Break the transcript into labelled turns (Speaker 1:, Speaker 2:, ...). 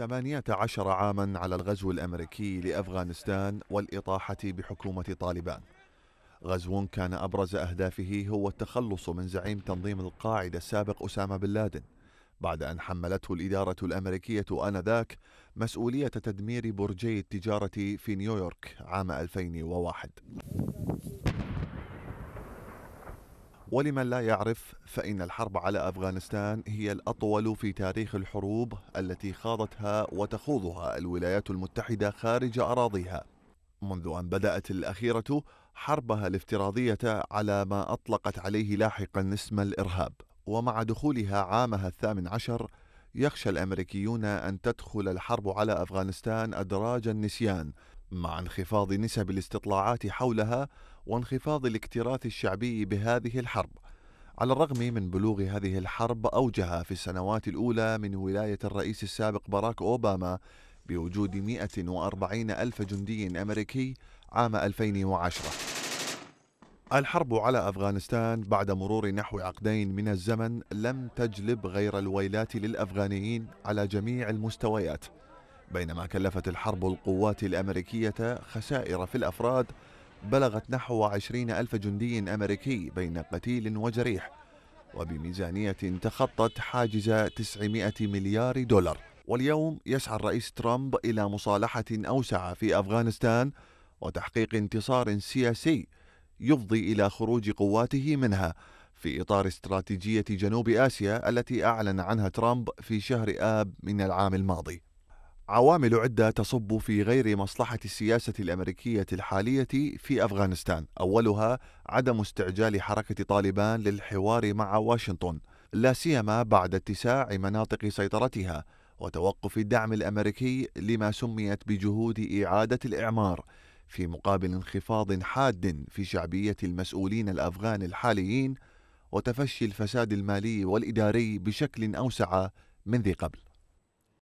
Speaker 1: 18 عاما على الغزو الامريكي لافغانستان والاطاحه بحكومه طالبان. غزو كان ابرز اهدافه هو التخلص من زعيم تنظيم القاعده السابق اسامه بن لادن، بعد ان حملته الاداره الامريكيه انذاك مسؤوليه تدمير برجي التجاره في نيويورك عام 2001. ولمن لا يعرف فإن الحرب على أفغانستان هي الأطول في تاريخ الحروب التي خاضتها وتخوضها الولايات المتحدة خارج أراضيها منذ أن بدأت الأخيرة حربها الافتراضية على ما أطلقت عليه لاحقا اسم الإرهاب ومع دخولها عامها الثامن عشر يخشى الأمريكيون أن تدخل الحرب على أفغانستان أدراج النسيان مع انخفاض نسب الاستطلاعات حولها وانخفاض الاكتراث الشعبي بهذه الحرب على الرغم من بلوغ هذه الحرب اوجها في السنوات الأولى من ولاية الرئيس السابق باراك أوباما بوجود 140 ألف جندي أمريكي عام 2010 الحرب على أفغانستان بعد مرور نحو عقدين من الزمن لم تجلب غير الويلات للأفغانيين على جميع المستويات بينما كلفت الحرب القوات الأمريكية خسائر في الأفراد بلغت نحو عشرين ألف جندي أمريكي بين قتيل وجريح وبميزانية تخطت حاجز 900 مليار دولار واليوم يسعى الرئيس ترامب إلى مصالحة أوسع في أفغانستان وتحقيق انتصار سياسي يفضي إلى خروج قواته منها في إطار استراتيجية جنوب آسيا التي أعلن عنها ترامب في شهر آب من العام الماضي عوامل عدة تصب في غير مصلحة السياسة الأمريكية الحالية في أفغانستان، أولها عدم استعجال حركة طالبان للحوار مع واشنطن، لا سيما بعد اتساع مناطق سيطرتها وتوقف الدعم الأمريكي لما سميت بجهود إعادة الإعمار، في مقابل انخفاض حاد في شعبية المسؤولين الأفغان الحاليين وتفشي الفساد المالي والإداري بشكل أوسع من ذي قبل.